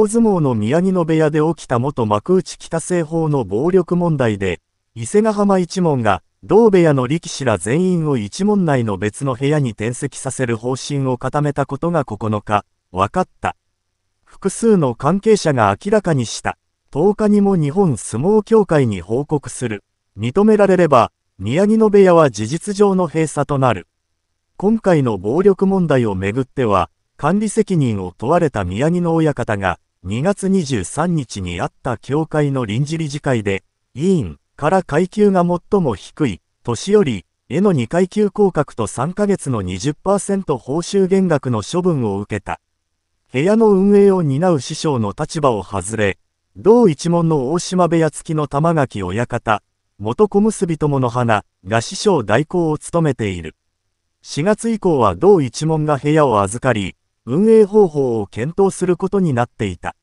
大相撲の宮城野部屋で起きた元幕内北西方の暴力問題で、伊勢ヶ浜一門が、同部屋の力士ら全員を一門内の別の部屋に転籍させる方針を固めたことが9日、分かった。複数の関係者が明らかにした。10日にも日本相撲協会に報告する。認められれば、宮城野部屋は事実上の閉鎖となる。今回の暴力問題をめぐっては、管理責任を問われた宮城野親方が、2月23日にあった協会の臨時理事会で、委員から階級が最も低い、年寄りへの2階級降格と3ヶ月の20%報酬減額の処分を受けた。部屋の運営を担う師匠の立場を外れ、同一門の大島部屋付きの玉垣親方、元小結友の花が師匠代行を務めている。4月以降は同一門が部屋を預かり、運営方法を検討することになっていた。